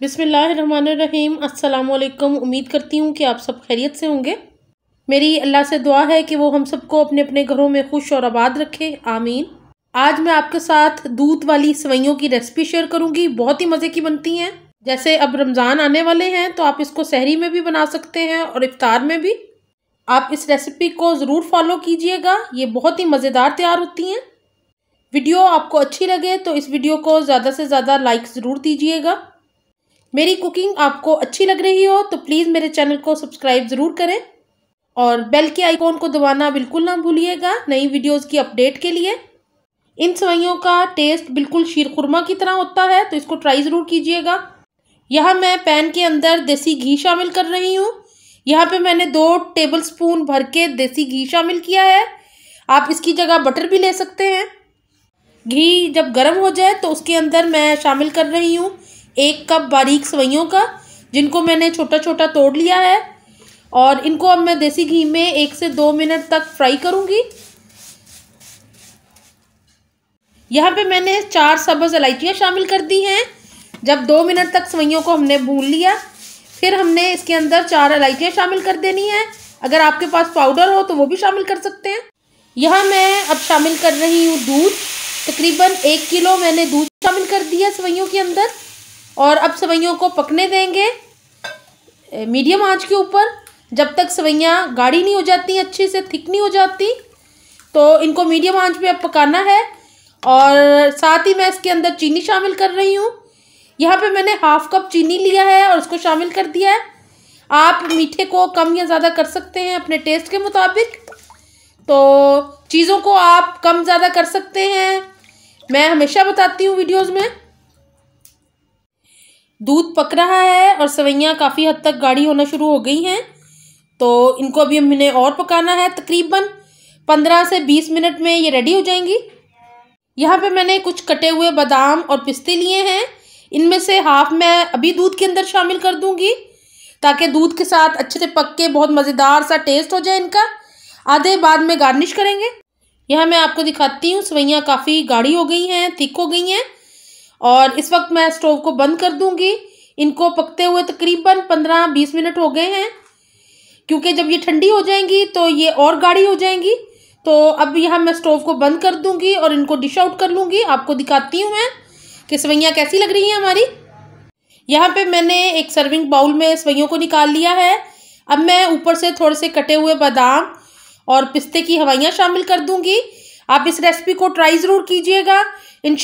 बिसमीम् अल्लाम उम्मीद करती हूँ कि आप सब खैरियत से होंगे मेरी अल्लाह से दुआ है कि वो हम सबको अपने अपने घरों में खुश और आबाद रखे आमीन आज मैं आपके साथ दूध वाली सवैयों की रेसिपी शेयर करूँगी बहुत ही मज़े की बनती हैं जैसे अब रमज़ान आने वाले हैं तो आप इसको सहरी में भी बना सकते हैं और इफ़ार में भी आप इस रेसिपी को ज़रूर फॉलो कीजिएगा ये बहुत ही मज़ेदार तैयार होती हैं वीडियो आपको अच्छी लगे तो इस वीडियो को ज़्यादा से ज़्यादा लाइक ज़रूर दीजिएगा मेरी कुकिंग आपको अच्छी लग रही हो तो प्लीज़ मेरे चैनल को सब्सक्राइब ज़रूर करें और बेल के आइकॉन को दबाना बिल्कुल ना भूलिएगा नई वीडियोस की अपडेट के लिए इन सवैयों का टेस्ट बिल्कुल शीर खुरमा की तरह होता है तो इसको ट्राई ज़रूर कीजिएगा यहाँ मैं पैन के अंदर देसी घी शामिल कर रही हूँ यहाँ पे मैंने दो टेबल स्पून भर के देसी घी शामिल किया है आप इसकी जगह बटर भी ले सकते हैं घी जब गर्म हो जाए तो उसके अंदर मैं शामिल कर रही हूँ एक कप बारीक सवैयों का जिनको मैंने छोटा छोटा तोड़ लिया है और इनको अब मैं देसी घी में एक से दो मिनट तक फ्राई करूँगी यहाँ पे मैंने चार सब्ज़ इलायचियाँ शामिल कर दी हैं जब दो मिनट तक सवैयों को हमने भून लिया फिर हमने इसके अंदर चार इलायचियाँ शामिल कर देनी है अगर आपके पास पाउडर हो तो वो भी शामिल कर सकते हैं यहाँ मैं अब शामिल कर रही हूँ दूध तकरीबन एक किलो मैंने दूध शामिल कर दिया सवैयों के अंदर और अब सवैयों को पकने देंगे मीडियम आंच के ऊपर जब तक सवैयाँ गाढ़ी नहीं हो जाती अच्छे से थिक नहीं हो जाती तो इनको मीडियम आंच पे अब पकाना है और साथ ही मैं इसके अंदर चीनी शामिल कर रही हूँ यहाँ पे मैंने हाफ़ कप चीनी लिया है और उसको शामिल कर दिया है आप मीठे को कम या ज़्यादा कर सकते हैं अपने टेस्ट के मुताबिक तो चीज़ों को आप कम ज़्यादा कर सकते हैं मैं हमेशा बताती हूँ वीडियोज़ में दूध पक रहा है और सवैयाँ काफ़ी हद तक गाढ़ी होना शुरू हो गई हैं तो इनको अभी हमने और पकाना है तकरीबन पंद्रह से बीस मिनट में ये रेडी हो जाएंगी यहाँ पे मैंने कुछ कटे हुए बादाम और पिस्ते लिए हैं इनमें से हाफ मैं अभी दूध के अंदर शामिल कर दूँगी ताकि दूध के साथ अच्छे से पक के बहुत मज़ेदार सा टेस्ट हो जाए इनका आधे बाद में गार्निश करेंगे यहाँ मैं आपको दिखाती हूँ सवैयाँ काफ़ी गाढ़ी हो गई हैं थिक हो गई हैं और इस वक्त मैं स्टोव को बंद कर दूंगी इनको पकते हुए तकरीबन पंद्रह बीस मिनट हो गए हैं क्योंकि जब ये ठंडी हो जाएंगी तो ये और गाढ़ी हो जाएंगी तो अब यहाँ मैं स्टोव को बंद कर दूंगी और इनको डिश आउट कर लूँगी आपको दिखाती हूँ मैं कि सवैयाँ कैसी लग रही हैं हमारी यहाँ पे मैंने एक सर्विंग बाउल में सवैयों को निकाल लिया है अब मैं ऊपर से थोड़े से कटे हुए बादाम और पिस्ते की हवाइयाँ शामिल कर दूँगी आप इस रेसिपी को ट्राई ज़रूर कीजिएगा इन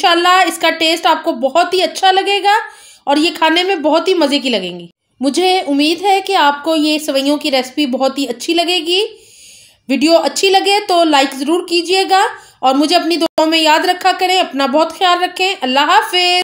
इसका टेस्ट आपको बहुत ही अच्छा लगेगा और ये खाने में बहुत ही मज़े की लगेंगी मुझे उम्मीद है कि आपको ये सवैयों की रेसिपी बहुत ही अच्छी लगेगी वीडियो अच्छी लगे तो लाइक ज़रूर कीजिएगा और मुझे अपनी दुआओं में याद रखा करें अपना बहुत ख्याल रखें अल्लाह हाफिज़